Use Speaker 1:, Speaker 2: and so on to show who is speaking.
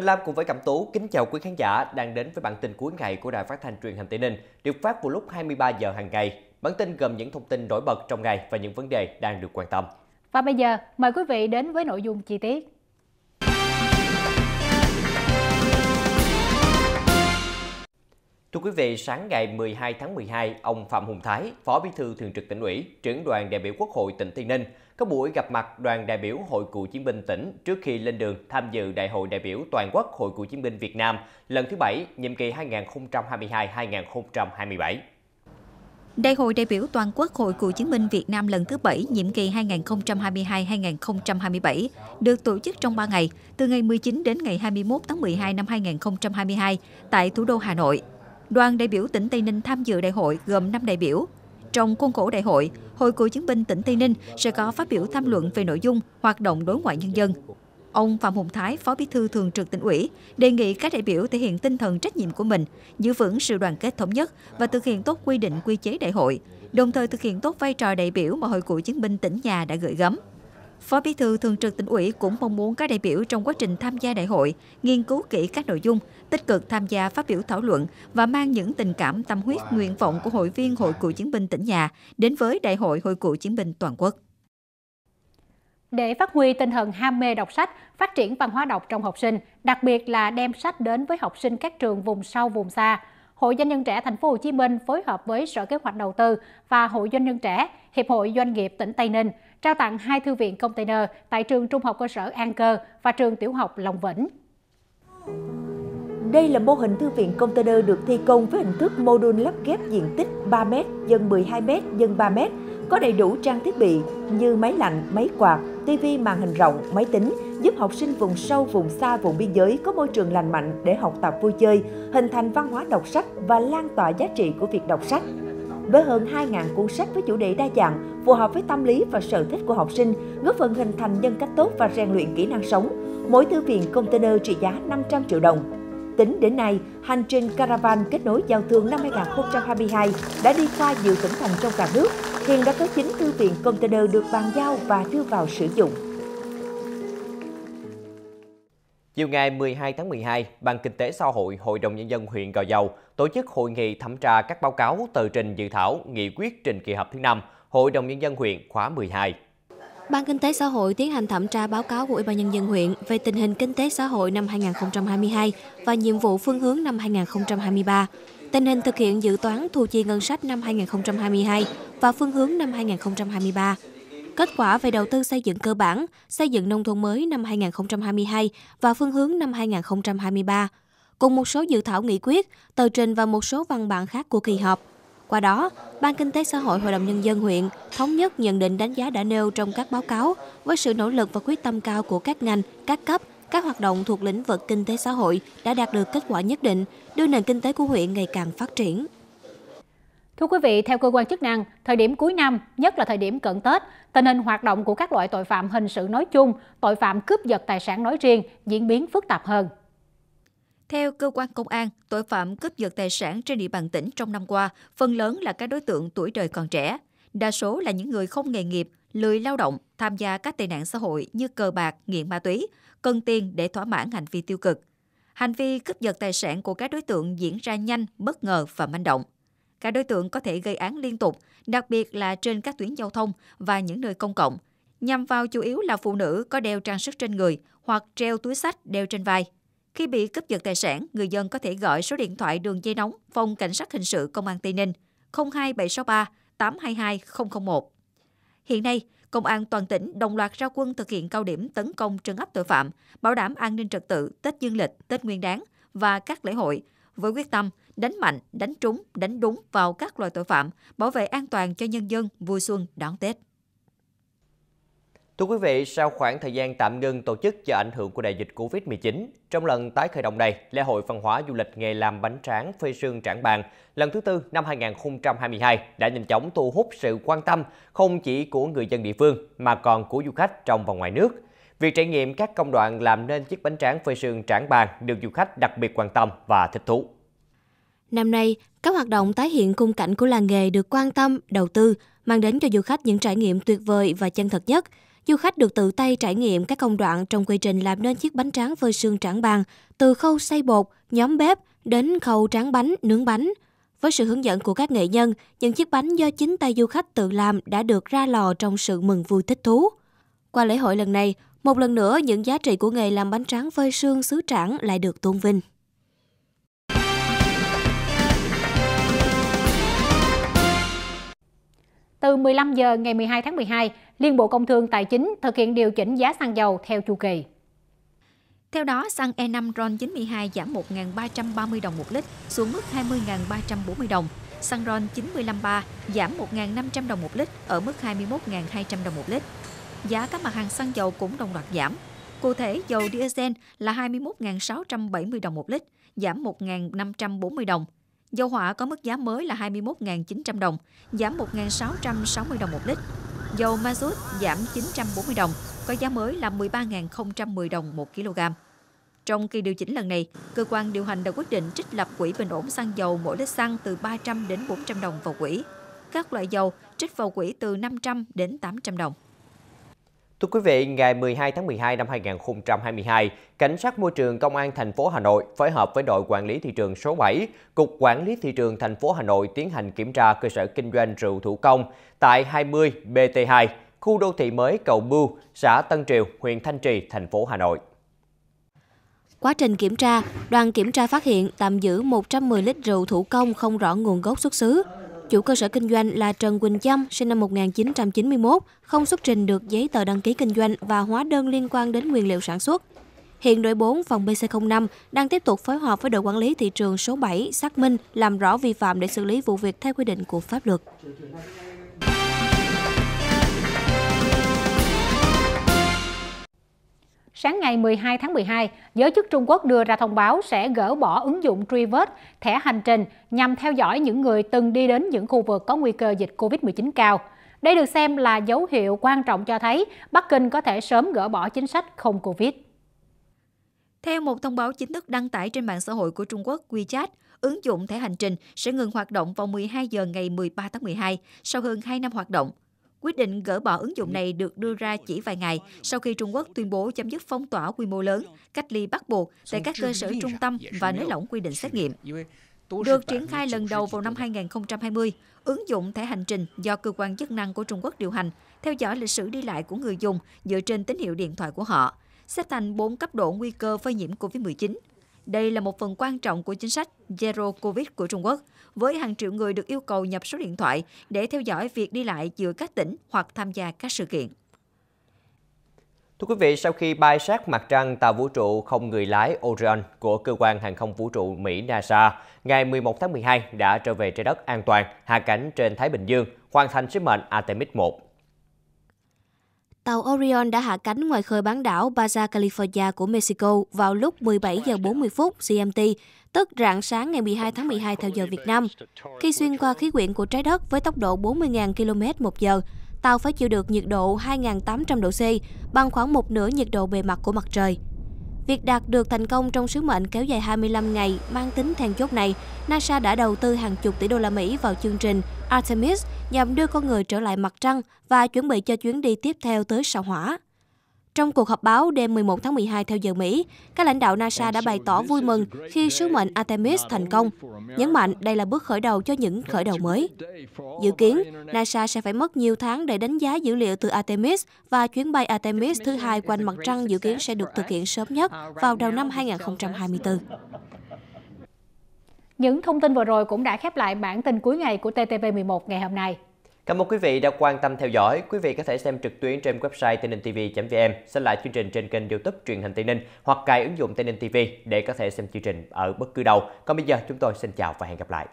Speaker 1: Minh Lam cùng với Cẩm Tú kính chào quý khán giả đang đến với bản tin cuối ngày của Đài Phát thanh Truyền hình Tây Ninh, được phát vào lúc 23 giờ hàng ngày. Bản tin gồm những thông tin nổi bật trong ngày và những vấn đề đang được quan tâm.
Speaker 2: Và bây giờ, mời quý vị đến với nội dung chi tiết.
Speaker 1: Thưa quý vị, sáng ngày 12 tháng 12, ông Phạm Hùng Thái, Phó Bí thư Thường trực tỉnh ủy, trưởng đoàn đại biểu Quốc hội tỉnh Tây Ninh, có buổi gặp mặt đoàn đại biểu Hội Cựu chiến binh tỉnh trước khi lên đường tham dự Đại hội đại biểu toàn quốc Hội Cựu chiến binh Việt Nam lần thứ 7, nhiệm kỳ 2022-2027.
Speaker 3: Đại hội đại biểu toàn quốc Hội Cựu chiến binh Việt Nam lần thứ 7, nhiệm kỳ 2022-2027 được tổ chức trong 3 ngày, từ ngày 19 đến ngày 21 tháng 12 năm 2022 tại thủ đô Hà Nội đoàn đại biểu tỉnh Tây Ninh tham dự đại hội gồm 5 đại biểu. Trong khuôn khổ đại hội, Hội cựu chiến binh tỉnh Tây Ninh sẽ có phát biểu tham luận về nội dung hoạt động đối ngoại nhân dân. Ông Phạm Hùng Thái, Phó Bí thư Thường trực tỉnh ủy, đề nghị các đại biểu thể hiện tinh thần trách nhiệm của mình, giữ vững sự đoàn kết thống nhất và thực hiện tốt quy định quy chế đại hội, đồng thời thực hiện tốt vai trò đại biểu mà Hội cựu chiến binh tỉnh nhà đã gửi gắm. Phó Bí thư Thường trực tỉnh ủy cũng mong muốn các đại biểu trong quá trình tham gia đại hội nghiên cứu kỹ các nội dung, tích cực tham gia phát biểu thảo luận và mang những tình cảm tâm huyết nguyện vọng của hội viên Hội Cựu chiến binh tỉnh nhà đến với Đại hội Hội Cựu chiến binh toàn
Speaker 2: quốc. Để phát huy tinh thần ham mê đọc sách, phát triển văn hóa đọc trong học sinh, đặc biệt là đem sách đến với học sinh các trường vùng sâu vùng xa, Hội Doanh nhân trẻ Thành phố Hồ Chí Minh phối hợp với Sở Kế hoạch Đầu tư và Hội Doanh nhân trẻ, Hiệp hội Doanh nghiệp tỉnh Tây Ninh trao tặng hai thư viện container tại trường Trung học cơ sở An Cơ và trường Tiểu học Long Vĩnh.
Speaker 3: Đây là mô hình thư viện container được thi công với hình thức mô đun lắp ghép diện tích 3m x 12m x 3m, có đầy đủ trang thiết bị như máy lạnh, máy quạt, TV màn hình rộng, máy tính giúp học sinh vùng sâu, vùng xa, vùng biên giới có môi trường lành mạnh để học tập vui chơi, hình thành văn hóa đọc sách và lan tỏa giá trị của việc đọc sách. Với hơn 2.000 cuốn sách với chủ đề đa dạng, phù hợp với tâm lý và sở thích của học sinh, góp phần hình thành nhân cách tốt và rèn luyện kỹ năng sống. Mỗi thư viện container trị giá 500 triệu đồng. Tính đến nay, hành trình Caravan kết nối giao thương năm 2022 đã đi qua nhiều tỉnh thành trong cả nước hiện đã có 9 thư viện container được bàn giao và đưa vào sử dụng.
Speaker 1: Chiều ngày 12 tháng 12, Ban Kinh tế Xã hội Hội đồng Nhân dân huyện Gò Dầu tổ chức hội nghị thẩm tra các báo cáo tờ trình dự thảo nghị quyết trình kỳ họp thứ 5 Hội đồng Nhân dân huyện khóa 12.
Speaker 4: Ban Kinh tế Xã hội tiến hành thẩm tra báo cáo của Ủy ban Nhân dân huyện về tình hình kinh tế xã hội năm 2022 và nhiệm vụ phương hướng năm 2023 tình hình thực hiện dự toán thu chi ngân sách năm 2022 và phương hướng năm 2023, kết quả về đầu tư xây dựng cơ bản, xây dựng nông thôn mới năm 2022 và phương hướng năm 2023, cùng một số dự thảo nghị quyết, tờ trình và một số văn bản khác của kỳ họp. Qua đó, Ban Kinh tế Xã hội Hội đồng Nhân dân huyện thống nhất nhận định đánh giá đã nêu trong các báo cáo với sự nỗ lực và quyết tâm cao của các ngành, các cấp các hoạt động thuộc lĩnh vực kinh tế xã hội đã đạt được kết quả nhất định, đưa nền kinh tế của huyện ngày càng phát triển.
Speaker 2: Thưa quý vị, theo cơ quan chức năng, thời điểm cuối năm, nhất là thời điểm cận Tết, tình hình hoạt động của các loại tội phạm hình sự nói chung, tội phạm cướp giật tài sản nói riêng diễn biến phức tạp hơn. Theo cơ quan công an, tội phạm cướp giật tài sản trên địa bàn
Speaker 3: tỉnh trong năm qua phần lớn là các đối tượng tuổi đời còn trẻ. Đa số là những người không nghề nghiệp, lười lao động, tham gia các tệ nạn xã hội như cờ bạc, nghiện ma túy, cần tiền để thỏa mãn hành vi tiêu cực. Hành vi cướp giật tài sản của các đối tượng diễn ra nhanh, bất ngờ và manh động. Các đối tượng có thể gây án liên tục, đặc biệt là trên các tuyến giao thông và những nơi công cộng, nhằm vào chủ yếu là phụ nữ có đeo trang sức trên người hoặc treo túi sách đeo trên vai. Khi bị cướp giật tài sản, người dân có thể gọi số điện thoại đường dây nóng Phòng Cảnh sát Hình sự Công an Tây Ninh 02763 822 001. Hiện nay, Công an toàn tỉnh đồng loạt ra quân thực hiện cao điểm tấn công trấn áp tội phạm, bảo đảm an ninh trật tự Tết Dương lịch, Tết Nguyên đán và các lễ hội với quyết tâm đánh mạnh, đánh trúng, đánh đúng vào các loại tội phạm, bảo vệ an toàn cho nhân dân vui xuân đón Tết.
Speaker 1: Thưa quý vị, sau khoảng thời gian tạm ngưng tổ chức do ảnh hưởng của đại dịch Covid-19, trong lần tái khởi động này, lễ hội văn hóa du lịch nghề làm bánh tráng phê sương trảng bàn lần thứ tư năm 2022 đã nhanh chóng thu hút sự quan tâm không chỉ của người dân địa phương mà còn của du khách trong và ngoài nước. Việc trải nghiệm các công đoạn làm nên chiếc bánh tráng phơi sương trảng bàn được du khách đặc biệt quan tâm và thích thú.
Speaker 4: Năm nay, các hoạt động tái hiện khung cảnh của làng nghề được quan tâm, đầu tư, mang đến cho du khách những trải nghiệm tuyệt vời và chân thật nhất – du khách được tự tay trải nghiệm các công đoạn trong quy trình làm nên chiếc bánh tráng phơi xương trảng bàn, từ khâu xay bột, nhóm bếp đến khâu tráng bánh, nướng bánh. Với sự hướng dẫn của các nghệ nhân, những chiếc bánh do chính tay du khách tự làm đã được ra lò trong sự mừng vui thích thú. Qua lễ hội lần này, một lần nữa những giá trị của nghề làm bánh tráng phơi xương xứ trảng lại được tôn vinh.
Speaker 2: Từ 15 giờ ngày 12 tháng 12, Liên Bộ Công Thương Tài chính thực hiện điều chỉnh giá xăng dầu theo chu kỳ. Theo
Speaker 3: đó, xăng E5 RON92 giảm 1.330 đồng một lít xuống mức 20.340 đồng. Xăng RON 953 giảm 1.500 đồng một lít ở mức 21.200 đồng một lít. Giá các mặt hàng xăng dầu cũng đồng loạt giảm. Cụ thể, dầu diesel là 21.670 đồng một lít, giảm 1.540 đồng. Dầu hỏa có mức giá mới là 21.900 đồng, giảm 1.660 đồng một lít. Dầu mazut giảm 940 đồng, có giá mới là 13.010 đồng 1 kg. Trong kỳ điều chỉnh lần này, cơ quan điều hành đã quyết định trích lập quỹ bình ổn xăng dầu mỗi lít xăng từ 300 đến 400 đồng vào quỹ. Các loại dầu trích vào quỹ từ 500 đến 800 đồng.
Speaker 1: Thưa quý vị, ngày 12 tháng 12 năm 2022, Cảnh sát môi trường Công an thành phố Hà Nội phối hợp với đội quản lý thị trường số 7, Cục Quản lý thị trường thành phố Hà Nội tiến hành kiểm tra cơ sở kinh doanh rượu thủ công tại 20 BT2, khu đô thị mới Cầu Bưu, xã Tân Triều, huyện Thanh Trì, thành phố Hà Nội.
Speaker 4: Quá trình kiểm tra, đoàn kiểm tra phát hiện tạm giữ 110 lít rượu thủ công không rõ nguồn gốc xuất xứ, Chủ cơ sở kinh doanh là Trần Quỳnh Trâm, sinh năm 1991, không xuất trình được giấy tờ đăng ký kinh doanh và hóa đơn liên quan đến nguyên liệu sản xuất. Hiện đội 4 phòng BC05 đang tiếp tục phối hợp với đội quản lý thị trường số 7 xác minh làm rõ vi phạm
Speaker 2: để xử lý vụ việc theo quy định của pháp luật. Sáng ngày 12 tháng 12, giới chức Trung Quốc đưa ra thông báo sẽ gỡ bỏ ứng dụng truy vết, thẻ hành trình nhằm theo dõi những người từng đi đến những khu vực có nguy cơ dịch COVID-19 cao. Đây được xem là dấu hiệu quan trọng cho thấy Bắc Kinh có thể sớm gỡ bỏ chính sách không COVID.
Speaker 3: Theo một thông báo chính thức đăng tải trên mạng xã hội của Trung Quốc WeChat, ứng dụng thẻ hành trình sẽ ngừng hoạt động vào 12 giờ ngày 13 tháng 12 sau hơn 2 năm hoạt động. Quyết định gỡ bỏ ứng dụng này được đưa ra chỉ vài ngày sau khi Trung Quốc tuyên bố chấm dứt phong tỏa quy mô lớn, cách ly bắt buộc tại các cơ sở trung tâm dạ, và nới lỏng quy định xét nghiệm. Được triển khai lần đầu vào năm 2020, ứng dụng thẻ hành trình do cơ quan chức năng của Trung Quốc điều hành, theo dõi lịch sử đi lại của người dùng dựa trên tín hiệu điện thoại của họ, xếp thành 4 cấp độ nguy cơ phơi nhiễm COVID-19. Đây là một phần quan trọng của chính sách Zero Covid của Trung Quốc, với hàng triệu người được yêu cầu nhập số điện thoại để theo dõi việc đi lại giữa các tỉnh hoặc tham gia các
Speaker 1: sự kiện. Thưa quý vị, sau khi bay sát mặt trăng tàu vũ trụ không người lái Orion của cơ quan hàng không vũ trụ Mỹ NASA, ngày 11 tháng 12 đã trở về trái đất an toàn, hạ cánh trên Thái Bình Dương, hoàn thành sứ mệnh Artemis 1
Speaker 4: tàu Orion đã hạ cánh ngoài khơi bán đảo Baja California của Mexico vào lúc 17 giờ 40 phút GMT, tức rạng sáng ngày 12 tháng 12 theo giờ Việt Nam. Khi xuyên qua khí quyển của trái đất với tốc độ 40.000 km một giờ, tàu phải chịu được nhiệt độ 2.800 độ C, bằng khoảng một nửa nhiệt độ bề mặt của mặt trời. Việc đạt được thành công trong sứ mệnh kéo dài 25 ngày mang tính then chốt này, NASA đã đầu tư hàng chục tỷ đô la Mỹ vào chương trình Artemis nhằm đưa con người trở lại mặt trăng và chuẩn bị cho chuyến đi tiếp theo tới sao hỏa. Trong cuộc họp báo đêm 11 tháng 12 theo giờ Mỹ, các lãnh đạo NASA đã bày tỏ vui mừng khi sứ mệnh Artemis thành công, nhấn mạnh đây là bước khởi đầu cho những khởi đầu mới. Dự kiến, NASA sẽ phải mất nhiều tháng để đánh giá dữ liệu từ Artemis và chuyến bay Artemis thứ hai quanh mặt trăng dự kiến sẽ được thực hiện sớm nhất vào đầu năm 2024.
Speaker 2: Những thông tin vừa rồi cũng đã khép lại bản tin cuối ngày của TTV11 ngày hôm nay.
Speaker 1: Cảm ơn quý vị đã quan tâm theo dõi. Quý vị có thể xem trực tuyến trên website tây ninh tv vn xem lại chương trình trên kênh youtube truyền hình Tây Ninh hoặc cài ứng dụng Tây Ninh TV để có thể xem chương trình ở bất cứ đâu. Còn bây giờ chúng tôi xin chào và hẹn gặp lại.